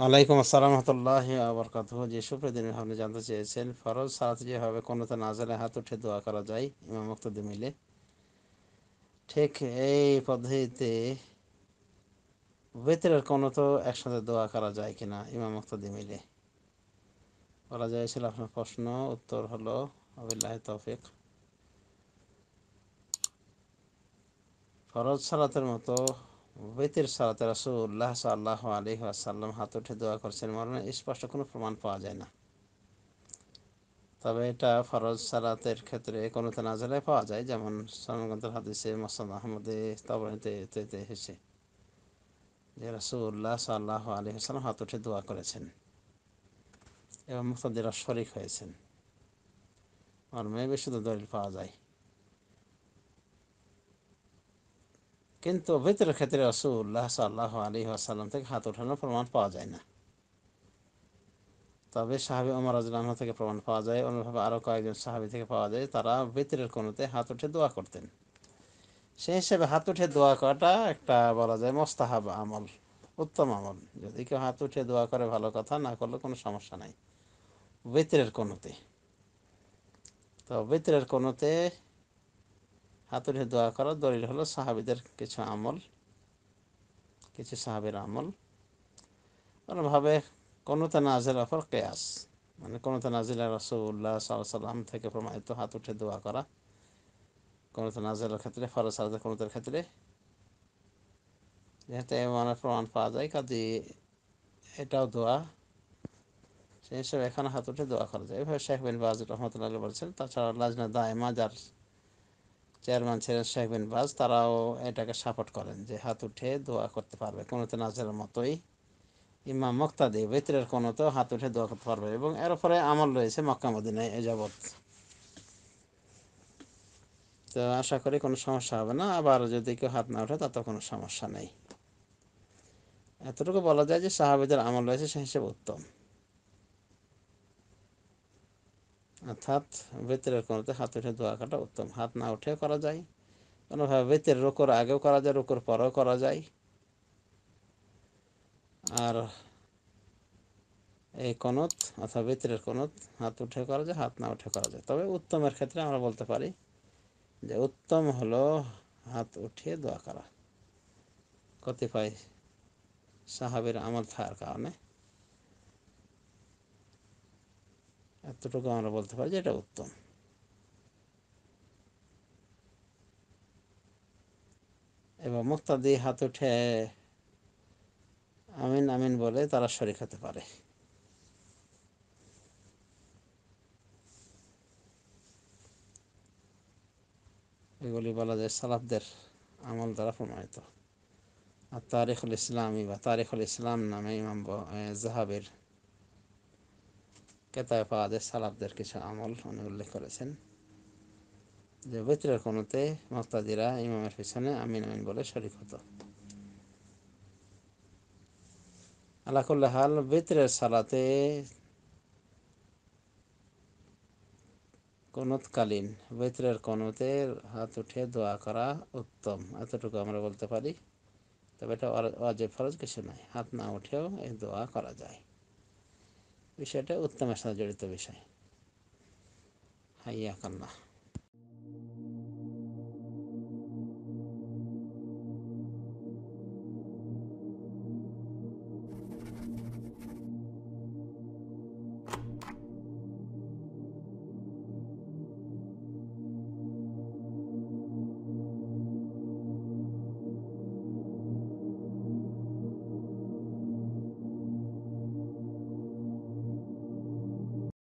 আলাইকুম আসসালাম রহমতুল্লাহ আবরকাত যে সুপ্রদিনের আপনি জানতে চেয়েছেন ফরজ সালাত যেভাবে কোনোতে নাজালে হাত উঠে দোয়া করা যায় ইমাম মুক্তদি মিলে ঠিক এই পদ্ধতিতে ভেতরের কোনো তো একসাথে দোয়া করা যায় কিনা ইমাম মুক্তদি মিলে করা যায় ছিল আপনার প্রশ্ন উত্তর হলো আবিল্লাহ তৌফিক ফরজ সালাতের মতো বেতের সালাতে রাসুল্লাহ সাল্লাহ আলী আসাল্লাম হাত উঠে দোয়া করছেন মরণে স্পষ্ট কোনো প্রমাণ পাওয়া যায় না তবে এটা ফরজ সালাতের ক্ষেত্রে কোনো তো নাজারে পাওয়া যায় যেমন সামগ্রন্থের হাদিসে মাসাদ আহমদে তবরিতে এতে এসেছে যে রাসুল্লাহ সাল্লাহ আলী আসাল্লাম হাত উঠে দোয়া করেছেন এবং মুক্তাদিরা শরিক হয়েছেন মর্মে বেশি তো দলিল পাওয়া যায় কিন্তু ভেতরের ক্ষেত্রে রসুল্লাহ সাল্লাহ আলী আসাল্লাম থেকে হাত ওঠানোর প্রমাণ পাওয়া যায় না তবে সাহাবি ওমর আজলাম থেকে প্রমাণ পাওয়া যায় অন্যভাবে আরও কয়েকজন সাহাবি থেকে পাওয়া যায় তারা ভিতরের কোনোতে হাত উঠে দোয়া করতেন সেই হিসেবে হাত উঠে দোয়া করাটা একটা বলা যায় মোস্তাহাব আমল উত্তম আমল যদি কেউ হাত উঠে দোয়া করে ভালো কথা না করলে কোনো সমস্যা নাই বেতরের কোনোতে তো বেতরের কোনোতে হাত দোয়া করা দলিল হলো সাহাবিদের কিছু আমল কিছু সাহাবির আমল কোনোভাবে কোনোতে তানাজের অফর কেয়াস মানে কোনোতে নাজিল রসুল্লাহ সাল্লাম থেকে প্রমাণিত হাত উঠে দোয়া করা কোনোতে তানাজের ক্ষেত্রে ফরজ আলাদা কোনোতের ক্ষেত্রে যেহেতু এমানের প্রমাণ পাওয়া যায় কাজে এটাও দোয়া সেই হিসেবে এখন হাত উঠে দোয়া করা যায় এভাবে শেখ বিন বাজ রহমতুল্লাহ বলছেন তাছাড়া লাজনা দায়মা যার চেয়ারম্যান ছিলেন শেখ বিন বাজ তারাও এটাকে সাপোর্ট করেন যে হাত উঠে দোয়া করতে পারবে কোনো তো নাজের মতোই ইমাম মক্তাদি ভিতরের কোনো তো হাত উঠে দোয়া করতে পারবে এবং এর ফলে আমল রয়েছে মক্কামদিনায় এ যাবৎ তো আশা করি কোনো সমস্যা হবে না আবার যদি কেউ হাত না ওঠে তাতে কোনো সমস্যা নেই এতটুকু বলা যায় যে সাহাবিদের আমল রয়েছে সে হিসেবে উত্তম অর্থাৎ বেতরের কোনোতে হাত উঠে কাটা উত্তম হাত না উঠে করা যায় কোনোভাবে বেতের রোকর আগেও করা যায় রোকর পরেও করা যায় আর এই কনত অথবা বেতরের কনত হাত উঠে করা যায় হাত না উঠে করা যায় তবে উত্তমের ক্ষেত্রে আমরা বলতে পারি যে উত্তম হলো হাত উঠিয়ে দোয়া করা কতিপয় সাহাবের আমল থাকার কারণে এতটুকু আমরা বলতে পারি যে এটা উত্তম এবং মুক্তাদি হাত উঠে আমিন আমিন বলে তারা শরিক হতে পারে এগুলি বলা যায় সালাফদের আমল দ্বারা প্রমাণিত আর তারিখুল ইসলামী বা তারিখুল ইসলাম নামে ইমাম জাহাবের কেতায় পাওয়া যায় কিছু আমল উনি উল্লেখ করেছেন যে বৈত্রের কোনোতে মক্তাদিরা ইমামের পিছনে আমিন আমিন বলে শরিক হতো আলাকুল্লা বৈত্রের সালাতে কোনৎকালীন বৈত্রের কোনোতে হাত উঠে দোয়া করা উত্তম এতটুকু আমরা বলতে পারি তবে এটা অজে ফরজ কিছু নয় হাত না উঠেও এই দোয়া করা যায় বিষয়টা উত্তমের সাথে জড়িত বিষয় হাইয়া কাল্লা